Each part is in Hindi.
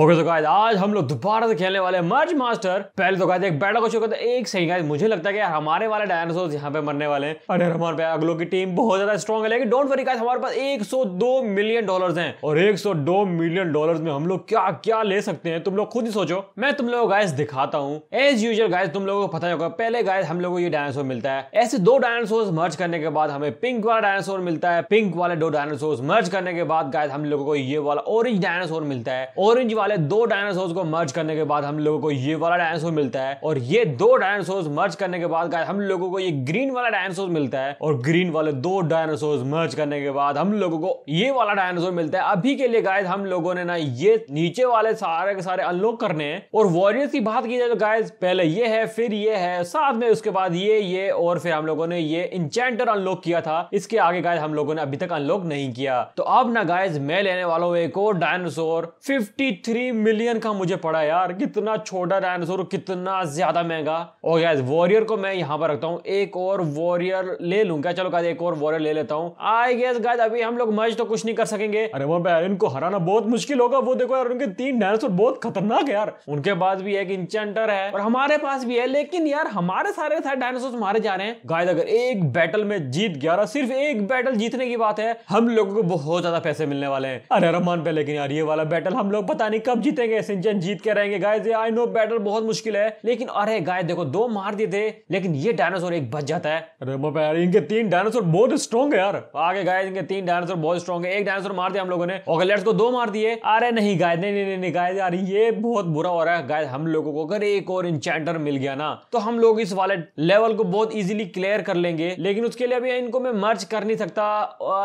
ओके तो गाइस आज हम लोग दोबारा से खेलने वाले मर्ज मास्टर पहले तो गाइस एक बैटल को शुरू करते एक सही गाइस मुझे लगता है कि हमारे वाले डायनासोर यहाँ पे मरने वाले हैं अरे हमारे पे अगलों की टीम बहुत ज्यादा स्ट्रॉन्ग है लेकिन डोंट वरी गाइस हमारे पास 102 मिलियन डॉलर्स हैं और 102 मिलियन डॉलर्स में हम लोग क्या क्या ले सकते हैं तुम लोग खुद ही सोचो मैं तुम लोगों को गाइस दिखाता हूँ एज यूजल गाइस तुम लोगों को पता होगा पहले गाइस हम लोग को ये डायनासोर मिलता है ऐसे दो डायनासोर मर्ज करने के बाद हमें पिंक वाला डायनासोर मिलता है पिंक वाले दो डायनासोर मर्ज करने के बाद गाइस हम लोगों को ये वाला ऑरेंज डायनासोर मिलता है ऑरेंज वाले वाले दो डायनासोर को मर्ज करने के बाद हम लोगों को ये वाला डायनासोर मिलता है और ये दो डायनासोर मर्ज करने के बाद हम लोगों को ये ग्रीन वाला डायनासोर मिलता है और ग्रीन वाले दो डायनासोर मर्ज करने के बाद हम लोगों को ये वाला डायनासोर मिलता है अभी के लिए गायद हम लोगों ने ना ये नीचे वाले सारे के सारे अनलॉक करने हैं और वॉरियर्स की बात की जाए तो गायद पहले ये है फिर ये है साथ में उसके बाद ये ये और फिर हम लोगों ने ये इंचेंटर अनलॉक किया था इसके आगे गायद हम लोगों ने अभी तक अनलॉक नहीं किया तो अब ना गायज मैं लेने वाला हूँ एक और डायनासोर फिफ्टी थ्री मिलियन का मुझे पड़ा यार कितना छोटा डायनासोर कितना ज्यादा महंगा और गैस वॉरियर को मैं यहाँ पर रखता हूँ एक और वॉरियर ले लूंगा चलो गाय एक और वॉरियर ले लेता हूँ आई गेस गाय अभी हम लोग मज तो कुछ नहीं कर सकेंगे अरे वो आयरन इनको हराना बहुत मुश्किल होगा वो देखो यार उनके तीन डायनासोर बहुत खतरनाक है यार उनके पास भी एक इंचेंटर है और हमारे पास भी है लेकिन यार हमारे सारे सारे डायनासोर मारे जा रहे हैं गाय अगर एक बैटल में जीत गया और सिर्फ एक बैटल जीतने की बात है हम लोगों को बहुत ज्यादा पैसे मिलने वाले हैं अरे रमान पे लेकिन यार ये वाला बैटल हम लोग पता नहीं भाई कब जीतेंगे सिंचन जीत के रहेंगे गाय आई नो बैटल बहुत मुश्किल है लेकिन अरे गाय देखो दो मार दिए थे लेकिन ये डायनासोर एक बच जाता है अरे यार इनके तीन डायनासोर बहुत स्ट्रॉन्ग है यार आगे गाय इनके तीन डायनासोर बहुत स्ट्रॉन्ग है एक डायनासोर मार दिया हम लोगों ने और लेट्स को दो मार दिए अरे नहीं गाय नहीं नहीं नहीं गाय यार ये बहुत बुरा हो रहा है गाय हम लोगों को अगर एक और इंचेंटर मिल गया ना तो हम लोग इस वाले लेवल को बहुत इजिली क्लियर कर लेंगे लेकिन उसके लिए अभी इनको मैं मर्ज कर नहीं सकता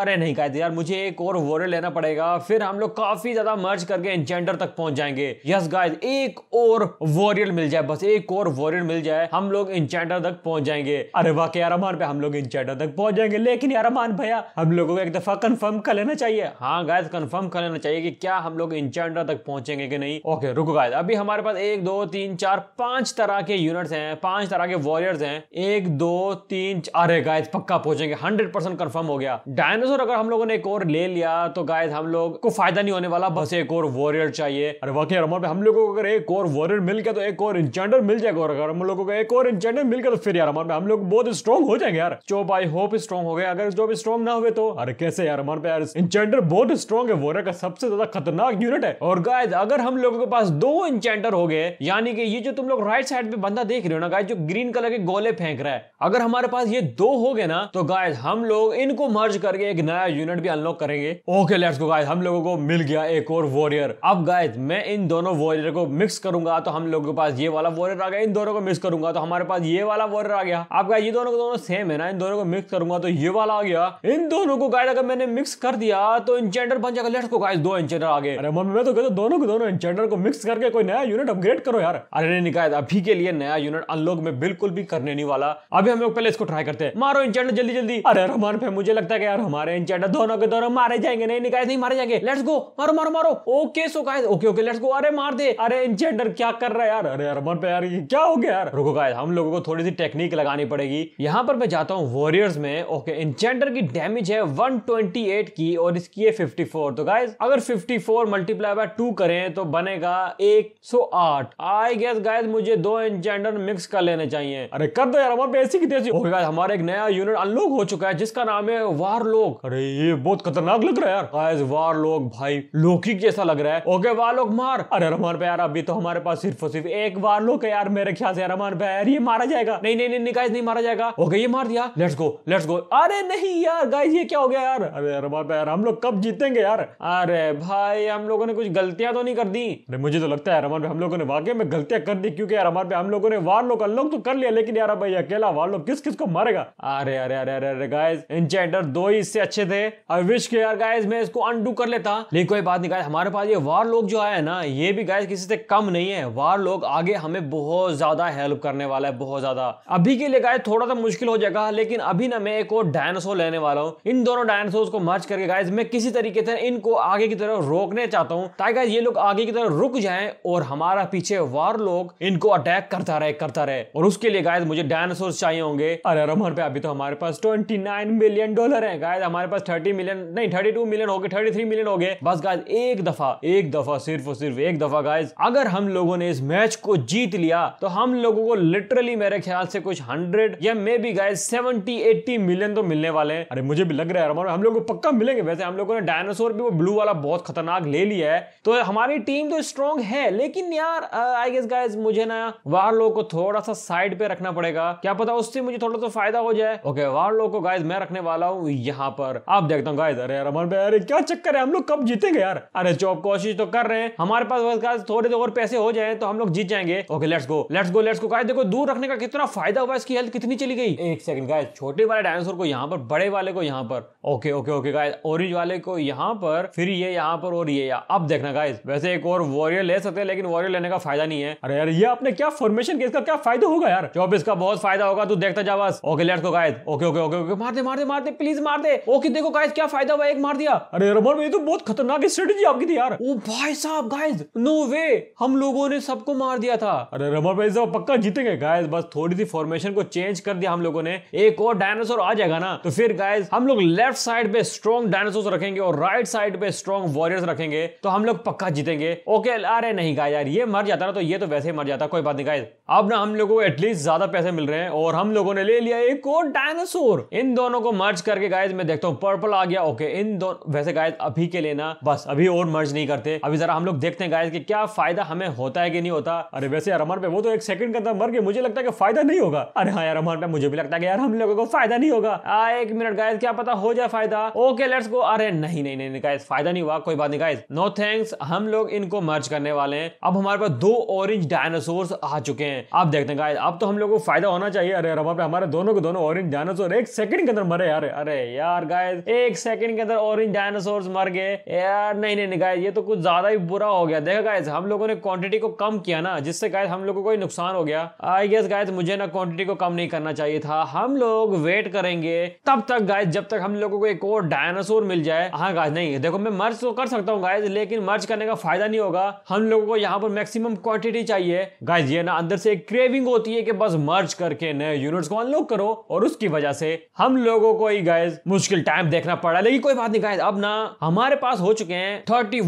अरे नहीं गाय यार मुझे एक और वॉरियर लेना पड़ेगा फिर हम लोग काफी ज्यादा मर्ज करके इंचेंटर तक तक पहुंच जाएंगे यस गाइस एक और वॉरियर मिल जाए बस एक और वॉरियर मिल जाए हम लोग इंचैंटर तक पहुंच जाएंगे अरे वाकई यारमान पे हम लोग इंचैंटर तक पहुंच जाएंगे लेकिन यारमान भैया हम लोगों को एक दफा कंफर्म कर लेना चाहिए हाँ गाइस कंफर्म कर लेना चाहिए कि क्या हम लोग इंचैंटर तक पहुंचेंगे कि नहीं ओके रुको गाइस अभी हमारे पास एक दो तीन चार पांच तरह के यूनिट है पांच तरह के वॉरियर है एक दो तीन अरे गाइस पक्का पहुंचेंगे हंड्रेड परसेंट कंफर्म हो गया डायनासोर अगर हम लोगों ने एक और ले लिया तो गाइस हम लोग को फायदा नहीं होने वाला बस एक और वॉरियर चाहिए चाहिए अरे वाकई रमन पे हम लोगों को अगर एक और वॉरियर मिल गया तो एक और इंचांडर मिल जाएगा और अगर हम लोगों को एक और इंचांडर मिल गया तो फिर यार रमन पे हम लोग बहुत स्ट्रॉन्ग हो जाएंगे यार जो आई होप स्ट्रॉन्ग हो गए अगर जो भी स्ट्रॉन्ग ना हुए तो अरे कैसे यार रमन पे यार इंचांडर बहुत स्ट्रॉन्ग है वॉरियर का सबसे ज्यादा खतरनाक यूनिट है और गाय अगर हम लोगों के पास दो इंचांडर हो गए यानी कि ये जो तुम लोग राइट साइड पे बंदा देख रहे हो ना गाय जो ग्रीन कलर के गोले फेंक रहा है अगर हमारे पास ये दो हो गए ना तो गाय हम लोग इनको मर्ज करके एक नया यूनिट भी अनलॉक करेंगे ओके लेट्स गो गाइस हम लोगों को मिल गया एक और वॉरियर अब गाय गाइस मैं इन दोनों वॉरियर को मिक्स करूंगा तो हम लोगों के पास ये वाला वॉरियर आ गया इन दोनों को मिक्स करूंगा तो हमारे पास ये वाला वॉरियर आ गया आप ये दोनों को दोनों सेम है ना इन दोनों को मिक्स करूंगा तो ये वाला आ गया इन दोनों को गाइड अगर मैंने मिक्स कर दिया तो इंचेंडर बन जाएगा लेट्स को गाइस दो इंचेंडर आ गए अरे मम्मी मैं तो कहता दोनों को दोनों इंचेंडर को मिक्स करके कोई नया यूनिट अपग्रेड करो यार अरे नहीं गाइस अभी के लिए नया यूनिट अनलॉक में बिल्कुल भी करने नहीं वाला अभी हम लोग पहले इसको ट्राई करते हैं मारो इंचेंडर जल्दी जल्दी अरे रहमान पे मुझे लगता है यार हमारे इंचेंडर दोनों के दोनों मारे जाएंगे नहीं निकाय नहीं मारे जाएंगे लेट्स गो मारो मारो मारो okay so guys okay okay let's go अरे मार दे अरे इंजेंडर क्या कर रहा है यार अरे अरमन पे यार ये क्या हो गया यार रुको गाइस हम लोगों को थोड़ी सी टेक्निक लगानी पड़ेगी यहाँ पर मैं जाता हूँ वॉरियर्स में ओके इंजेंडर की डैमेज है 128 की और इसकी है 54 तो गाइस अगर 54 मल्टीप्लाई बाय 2 करें तो बनेगा 108 आई गेस गाइस मुझे दो इंजेंडर मिक्स कर लेने चाहिए अरे कर दो यार अमर पे ऐसी की तेजी ओके गाइस हमारा एक नया यूनिट अनलॉक हो चुका है जिसका नाम है वारलॉक अरे ये बहुत खतरनाक लग रहा है यार गाइस वारलॉक भाई लोकी जैसा लग रहा है ओके वालोक मार अरे रमान भाई यार अभी तो हमारे पास सिर्फ और सिर्फ एक वालोक है यार मेरे ख्याल से रमान भाई यार ये मारा जाएगा नहीं नहीं नहीं गाइस नहीं मारा जाएगा ओके ये मार दिया लेट्स गो लेट्स गो अरे नहीं यार गाइस ये क्या हो गया यार अरे रमान भाई यार हम लोग कब जीतेंगे यार अरे भाई हम लोगों ने कुछ गलतियां तो नहीं कर दी अरे मुझे तो लगता है रमान भाई हम लोगों ने वाकई में गलतियां कर दी क्योंकि यार हमारे हम लोगों ने वार लोग अनलॉक तो कर लिया लेकिन यार भाई अकेला वार लोग किस किस को मारेगा अरे अरे अरे अरे अरे गाइस एंचेंटर दो ही इससे अच्छे थे आई विश के यार गाइस मैं इसको अनडू कर लेता लेकिन कोई बात नहीं गाइस हमारे पास ये वार लोग जो आया ना ये भी गाइस किसी से कम नहीं है वार लोग आगे हमें बहुत ज्यादा हेल्प करने वाला है बहुत ज्यादा अभी के लिए गाय थोड़ा सा मुश्किल हो जाएगा लेकिन अभी ना मैं एक और डायनासोर लेने वाला हूँ इन दोनों डायनासोर को मर्च करके गाय मैं किसी तरीके से इनको आगे की तरफ रोकने चाहता हूँ ताकि ये लोग आगे की तरफ रुक जाए और हमारा पीछे वार लोग इनको अटैक करता रहे करता रहे और उसके लिए गाय मुझे डायनासोर चाहिए होंगे अरे रमन पे अभी तो हमारे पास ट्वेंटी मिलियन डॉलर है गाय हमारे पास थर्टी मिलियन नहीं थर्टी मिलियन हो गए थर्टी मिलियन हो गए बस गाय एक दफा एक दफा सिर्फ और सिर्फ एक दफा गाइज अगर हम लोगों ने इस मैच को जीत लिया तो हम लोगों को लिटरली मेरे ख्याल से कुछ हंड्रेड या maybe guys seventy eighty million तो मिलने वाले हैं अरे मुझे भी लग रहा है हम लोग को पक्का मिलेंगे वैसे हम लोगों ने डायनासोर भी वो ब्लू वाला बहुत खतरनाक ले लिया है तो हमारी टीम तो स्ट्रॉन्ग है लेकिन यार आई गेस गाइज मुझे ना वार लोग को थोड़ा सा साइड पे रखना पड़ेगा क्या पता उससे मुझे थोड़ा सा तो फायदा हो जाए ओके वार लोग को गाइज मैं रखने वाला हूँ यहाँ पर आप देखता हूँ गाइज अरे यार अरे क्या चक्कर है हम लोग कब जीतेंगे यार अरे जॉब कोशिश तो कर कर रहे हैं हमारे पास थोड़े से तो और पैसे हो जाए तो हम लोग जीत जाएंगे okay let's go let's go let's go guys देखो दूर रखने का कितना फायदा हुआ इसकी हेल्थ कितनी चली गई एक सेकंड गाइस छोटे वाले डायनासोर को यहाँ पर बड़े वाले को यहाँ पर okay okay okay guys orange वाले को यहाँ पर फिर ये यहाँ पर और ये अब देखना गाइस वैसे एक और वॉरियर ले सकते हैं लेकिन वॉरियर लेने का फायदा नहीं है अरे यार ये आपने क्या फॉर्मेशन किया इसका क्या फायदा होगा यार जॉब इसका बहुत फायदा होगा तू देखता जा बस okay let's go guys okay okay okay okay मार दे मार दे मार दे प्लीज मार दे ओके देखो गाइस क्या फायदा हुआ एक मार दिया अरे यार ये तो बहुत खतरनाक स्ट्रेटेजी आपकी थी यार ओ oh, भाई भाई साहब गाइस नो वे हम लोगों ने सबको मार दिया था अरे रमा भाई साहब पक्का जीतेंगे गाइस बस थोड़ी सी फॉर्मेशन को चेंज कर दिया हम लोगों ने एक और डायनासोर आ जाएगा ना तो फिर गाइस हम लोग लेफ्ट साइड पे स्ट्रॉन्ग डायनासोर रखेंगे और राइट साइड पे स्ट्रॉन्ग वॉरियर्स रखेंगे तो हम लोग पक्का जीतेंगे ओके अरे नहीं गाय यार ये मर जाता ना तो ये तो वैसे ही मर जाता कोई बात नहीं गाइस अब ना हम लोगों को एटलीस्ट ज्यादा पैसे मिल रहे हैं और हम लोगों ने ले लिया एक और डायनासोर इन दोनों को मर्ज करके गाइज मैं देखता हूँ पर्पल आ गया ओके इन दोनों वैसे गाइज अभी के लेना बस अभी और मर्ज नहीं करते अभी जरा हम लोग देखते हैं गाइस कि क्या फायदा हमें होता है कि नहीं होता अरे वैसे यार अमर पे वो तो एक सेकंड के अंदर मर गए मुझे लगता है कि फायदा नहीं होगा अरे हाँ यार अमर पे मुझे भी लगता है कि यार हम लोगों को फायदा नहीं होगा आ, एक मिनट गाइस क्या पता हो जाए फायदा ओके लेट्स गो अरे नहीं नहीं नहीं, नहीं गाइस फायदा नहीं हुआ कोई बात नहीं गाइस नो थैंक्स हम लोग इनको मर्ज करने वाले हैं अब हमारे पास दो ऑरेंज डायनासोर आ चुके हैं आप देखते हैं गाइस अब तो हम लोग को फायदा होना चाहिए अरे यार अमर पे हमारे दोनों के दोनों ऑरेंज डायनासोर एक सेकंड के अंदर मरे यार अरे यार गाइस एक सेकंड के अंदर ऑरेंज डायनासोर मर गए यार नहीं नहीं गाइस ये तो कुछ ज्यादा भाई बुरा हो गया देखा गायस हम लोगों ने क्वांटिटी को कम किया ना जिससे गायस हम लोगों को ही नुकसान हो गया आई गेस गायस मुझे ना क्वांटिटी को कम नहीं करना चाहिए था हम लोग वेट करेंगे तब तक गायस जब तक हम लोगों को एक और डायनासोर मिल जाए हाँ गायस नहीं देखो मैं मर्च तो कर सकता हूँ गायस लेकिन मर्च करने का फायदा नहीं होगा हम लोगों को यहाँ पर मैक्सिमम क्वांटिटी चाहिए गायस ये ना अंदर से एक क्रेविंग होती है कि बस मर्च करके नए यूनिट्स को अनलॉक करो और उसकी वजह से हम लोगों को ही गायस मुश्किल टाइम देखना पड़ा लेकिन कोई बात नहीं गायस अब ना हमारे पास हो चुके हैं थर्टी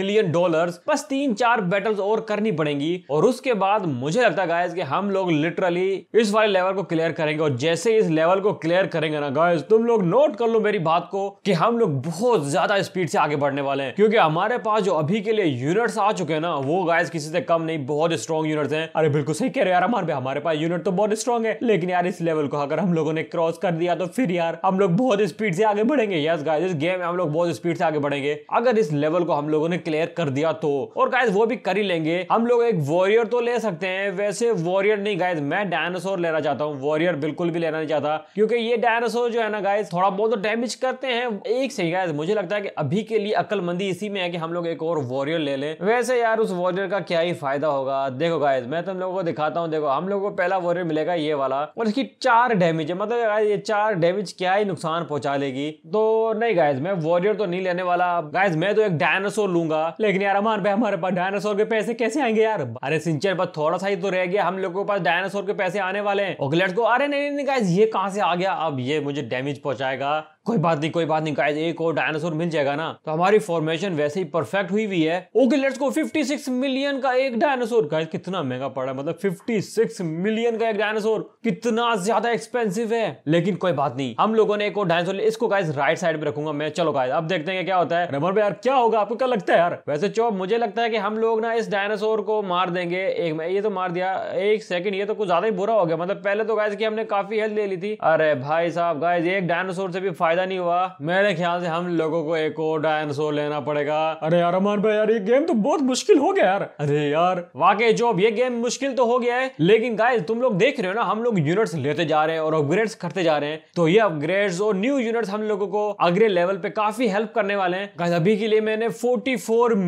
मिलियन मिलियन डॉलर्स बस तीन चार बैटल्स और करनी पड़ेंगी और उसके बाद मुझे लगता है गाइस कि हम लोग लिटरली इस वाले लेवल को क्लियर करेंगे और जैसे इस लेवल को क्लियर करेंगे ना गाइस तुम लोग नोट कर लो मेरी बात को कि हम लोग बहुत ज्यादा स्पीड से आगे बढ़ने वाले हैं क्योंकि हमारे पास जो अभी के लिए यूनिट्स आ चुके हैं ना वो गाइस किसी से कम नहीं बहुत स्ट्रॉन्ग यूनिट्स हैं अरे बिल्कुल सही कह रहे यार हमारे हमारे पास यूनिट तो बहुत स्ट्रॉन्ग है लेकिन यार इस लेवल को अगर हम लोगों ने क्रॉस कर दिया तो फिर यार हम लोग बहुत स्पीड से आगे बढ़ेंगे यस गाइस इस गेम में हम लोग बहुत स्पीड से आगे बढ़ेंगे अगर इस लेवल को हम लोगों ने क्लियर कर दिया तो और गाइज वो भी कर ही लेंगे हम लोग एक वॉरियर तो ले सकते हैं वैसे वॉरियर नहीं गाइज मैं डायनासोर लेना चाहता हूँ वॉरियर बिल्कुल भी लेना नहीं चाहता क्योंकि ये डायनासोर जो है ना गाइज थोड़ा बहुत डैमेज तो करते हैं एक सही गाइज मुझे लगता है कि अभी के लिए अक्लमंदी इसी में है कि हम लोग एक और वॉरियर ले लें वैसे यार उस वॉरियर का क्या ही फायदा होगा देखो गाइज मैं तुम लोगों को दिखाता हूँ देखो हम लोग को पहला वॉरियर मिलेगा ये वाला और इसकी चार डैमेज है मतलब ये चार डैमेज क्या ही नुकसान पहुंचा लेगी तो नहीं गाइज मैं वॉरियर तो नहीं लेने वाला गाइज मैं तो एक डायनासोर लूंगा ले लेकिन यार अमान भाई हमारे पास डायनासोर के पैसे कैसे आएंगे यार अरे सिंचर पर थोड़ा सा ही तो रह गया हम लोगों के पास डायनासोर के पैसे आने वाले हैं ओके लेट्स गो अरे नहीं नहीं गाइस ये कहां से आ गया अब ये मुझे डैमेज पहुंचाएगा कोई बात नहीं कोई बात नहीं गाइस एक और डायनासोर मिल जाएगा ना तो हमारी फॉर्मेशन वैसे ही परफेक्ट हुई हुई है ओके लेट्स गो 56 मिलियन का एक डायनासोर गाइस कितना महंगा पड़ा मतलब 56 मिलियन का एक डायनासोर कितना ज्यादा एक्सपेंसिव है लेकिन कोई बात नहीं हम लोगों ने एक और डायनासोर इसको गाइस राइट साइड में रखूंगा मैं चलो गाइस अब देखते हैं क्या होता है रबर पे यार क्या होगा आपको क्या लगता है यार वैसे चो मुझे लगता है कि हम लोग ना इस डायनासोर को मार देंगे एक मैं ये तो मार दिया एक सेकंड ये तो कुछ ज्यादा ही बुरा हो गया मतलब पहले तो गाइस की हमने काफी हेल्थ ले ली थी अरे भाई साहब गाइस एक डायनासोर से भी फायदा फायदा नहीं हुआ मेरे ख्याल से हम लोगों को एक और डायनासोर लेना पड़ेगा अरे यार अमान भाई यार ये गेम तो बहुत मुश्किल हो गया यार अरे यार वाकई जो ये गेम मुश्किल तो हो गया है लेकिन गाइस तुम लोग देख रहे हो ना हम लोग यूनिट्स लेते जा रहे हैं और अपग्रेड करते जा रहे हैं तो ये अपग्रेड और न्यू यूनिट हम लोगों को अगले लेवल पे काफी हेल्प करने वाले हैं गाइस अभी के लिए मैंने फोर्टी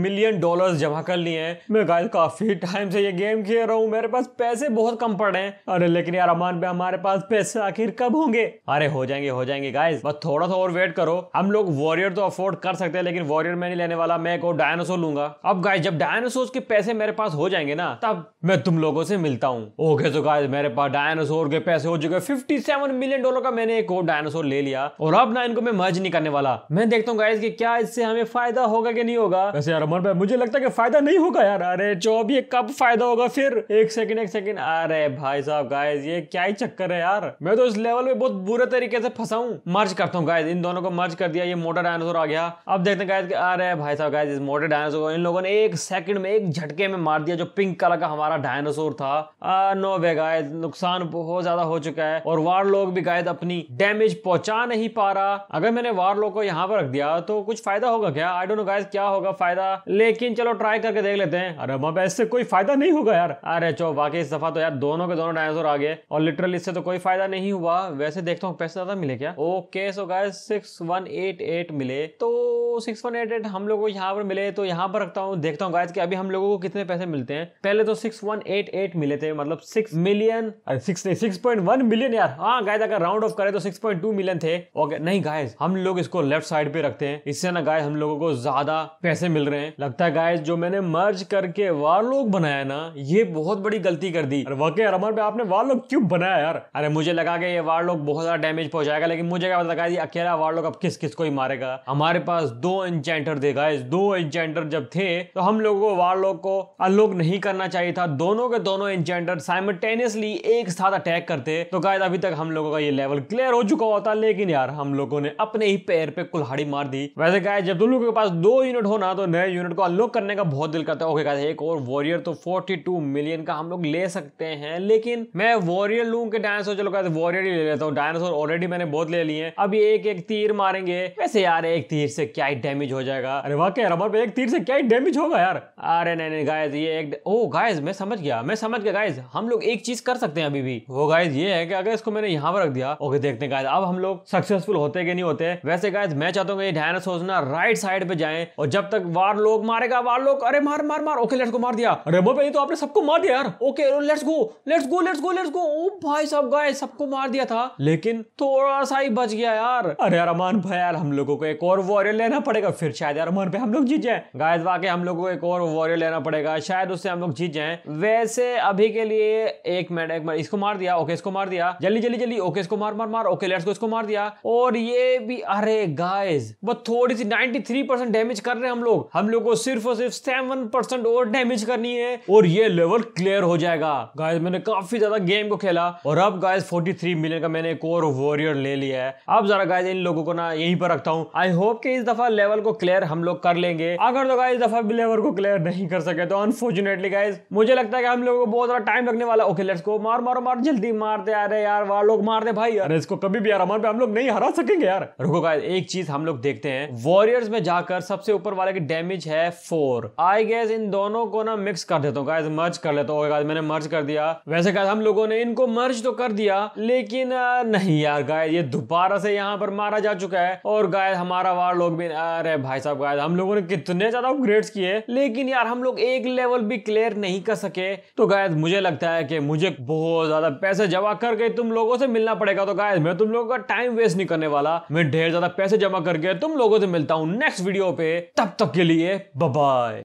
मिलियन डॉलर जमा कर लिए हैं मैं गाइस काफी टाइम से ये गेम खेल रहा हूँ मेरे पास पैसे बहुत कम पड़ रहे हैं अरे लेकिन यार अमान भाई हमारे पास पैसे आखिर कब होंगे अरे हो जाएंगे हो जाएंगे गाइस बस थोड़ा सा और वेट करो हम लोग वॉरियर तो अफोर्ड कर सकते हैं लेकिन वॉरियर मैं नहीं लेने वाला मैं को डायनासोर लूंगा अब गाय जब डायनासोर के पैसे मेरे पास हो जाएंगे ना तब मैं तुम लोगों से मिलता हूँ ओके तो गाय मेरे पास डायनासोर के पैसे हो चुके फिफ्टी सेवन मिलियन डॉलर का मैंने एक और डायनासोर ले लिया और अब ना इनको मैं मर्ज नहीं करने वाला मैं देखता हूँ गाय की क्या इससे हमें फायदा होगा कि नहीं होगा वैसे यार अमर भाई मुझे लगता है कि फायदा नहीं होगा यार अरे जो भी कब फायदा होगा फिर एक सेकंड एक सेकंड अरे भाई साहब गाय ये क्या ही चक्कर है यार मैं तो इस लेवल में बहुत बुरे तरीके से फंसा हूँ मर्ज करता हूँ हूँ तो गाइज इन दोनों को मर्ज कर दिया ये मोटर डायनासोर आ गया अब देखते हैं गाइज आ रहे हैं भाई साहब गाइज इस मोटर डायनासोर को इन लोगों ने एक सेकंड में एक झटके में मार दिया जो पिंक कलर का हमारा डायनासोर था आ, नो वे गायद नुकसान बहुत ज्यादा हो चुका है और वार लोग भी गायद अपनी डैमेज पहुंचा नहीं पा रहा अगर मैंने वार लोग को यहाँ पर रख दिया तो कुछ फायदा होगा क्या आई डोंट नो गाइज क्या होगा फायदा लेकिन चलो ट्राई करके देख लेते हैं अरे मैं इससे कोई फायदा नहीं होगा यार अरे चो बाकी इस दफा तो यार दोनों के दोनों डायनासोर आ गए और लिटरली इससे तो कोई फायदा नहीं हुआ वैसे देखता हूँ पैसे ज्यादा मिले क्या okay so guys six one eight eight मिले तो सिक्स वन एट एट हम लोग को यहाँ पर मिले तो यहाँ पर रखता हूँ देखता हूँ गैस कि अभी हम लोगों को कितने पैसे मिलते हैं पहले तो सिक्स वन एट एट मिले थे मतलब सिक्स मिलियन अरे सिक्स नहीं सिक्स पॉइंट वन मिलियन यार हाँ गायज अगर राउंड ऑफ करें तो सिक्स पॉइंट टू मिलियन थे ओके नहीं गायज हम लोग इसको लेफ्ट साइड पे रखते हैं इससे ना गाय हम लोगों को ज्यादा पैसे मिल रहे हैं लगता है गायज जो मैंने मर्ज करके वारलोक बनाया ना ये बहुत बड़ी गलती कर दी वाकई अमर पे आपने वारलोक क्यों बनाया यार अरे मुझे लगा कि ये वारलोक बहुत ज्यादा डैमेज पहुंचाएगा लेकिन मुझे क्या पता लगा अकेला वार्लॉक अब किस किस को ही मारेगा हमारे पास दो इंचेंटर थे गाइस दो इंचेंटर जब थे तो हम लोगों को वार्लॉक को अलोक नहीं करना चाहिए था दोनों के दोनों इंचेंटर साइमटेनियसली एक साथ अटैक करते तो गाइस अभी तक हम लोगों का ये लेवल क्लियर हो चुका होता लेकिन यार हम लोगों ने अपने ही पैर पे कुल्हाड़ी मार दी वैसे गाय जब दोनों के पास दो यूनिट हो ना तो नए यूनिट को अलोक करने का बहुत दिल करता है ओके गाइस एक और वॉरियर तो फोर्टी मिलियन का हम लोग ले सकते हैं लेकिन मैं वॉरियर लू के डायनासोर चलो गाइस वॉरियर ही ले लेता हूँ डायनासोर ऑलरेडी मैंने बहुत ले लिए अब ये एक एक तीर मारेंगे वैसे यार एक तीर से क्या ही डैमेज हो जाएगा अरे वाकई रबर पे एक तीर से क्या ही डैमेज होगा यार अरे नहीं नहीं गाइस ये एक ओ गाइस मैं समझ गया मैं समझ गया गाइस हम लोग एक चीज कर सकते हैं अभी भी वो गाइस ये है कि अगर इसको मैंने यहाँ पर रख दिया ओके देखते हैं गाइस अब हम लोग सक्सेसफुल होते कि नहीं होते वैसे गाइस मैं चाहता हूँ ये डायनासोर ना राइट साइड पे जाए और जब तक वार लोग मारेगा वार लोग अरे मार मार मार ओके लेट्स गो मार दिया अरे भाई तो आपने सबको मार दिया यार okay let's go let's go let's go let's go ओ भाई साहब गाइस सबको मार दिया था लेकिन थोड़ा सा ही बच गया यार यार अरे अरमान भाई यार हम लोगों को एक और वॉरियर लेना पड़ेगा फिर शायद अरमान पे हम लोग जीत जाए गायद वाकई हम लोगों को एक और वॉरियर लेना पड़ेगा शायद उससे हम लोग जीत जाए वैसे अभी के लिए एक मिनट एक मिनट इसको मार दिया ओके इसको मार दिया जल्दी जल्दी जल्दी ओके इसको मार मार मार ओके लेट्स को इसको मार दिया और ये भी अरे गाइस बस थोड़ी सी 93 डैमेज कर रहे हैं हम लोग हम लोग को सिर्फ और सिर्फ सेवन और डैमेज करनी है और ये लेवल क्लियर हो जाएगा गाइस मैंने काफी ज्यादा गेम को खेला और अब गाइस 43 मिलियन का मैंने एक और वॉरियर ले लिया है अब जरा गाइज इन लोगों को ना यहीं पर रखता हूँ आई होप कि इस दफा लेवल को क्लियर हम लोग कर लेंगे अगर तो गाइज दफा भी लेवल को क्लियर नहीं कर सके तो अनफॉर्चुनेटली गाइज मुझे लगता है कि हम लोगों को बहुत ज्यादा टाइम लगने वाला ओके लेट्स को मार मारो मार जल्दी मारते आ रहे यार वार लोग मार दे भाई यार इसको कभी भी यार हमारे हम लोग नहीं हरा सकेंगे यार रुको गाइज एक चीज हम लोग देखते हैं वॉरियर्स में जाकर सबसे ऊपर वाले की डैमेज है फोर आई गैस इन दोनों को ना मिक्स कर देता हूँ गाइज मर्ज कर लेता हूँ गाइज oh मैंने मर्ज कर दिया वैसे गाइज हम लोगों ने इनको मर्ज तो कर दिया लेकिन नहीं यार गाइज ये दोबारा से यहाँ पर मारा जा चुका है और गाय हमारा वार लोग भी अरे भाई साहब गाय हम लोगों ने कितने ज्यादा अपग्रेड किए लेकिन यार हम लोग एक लेवल भी क्लियर नहीं कर सके तो गाय मुझे लगता है कि मुझे बहुत ज्यादा पैसे जमा करके तुम लोगों से मिलना पड़ेगा तो गायद मैं तुम लोगों का टाइम वेस्ट नहीं करने वाला मैं ढेर ज्यादा पैसे जमा करके तुम लोगों से मिलता हूँ नेक्स्ट वीडियो पे तब तक के लिए बाय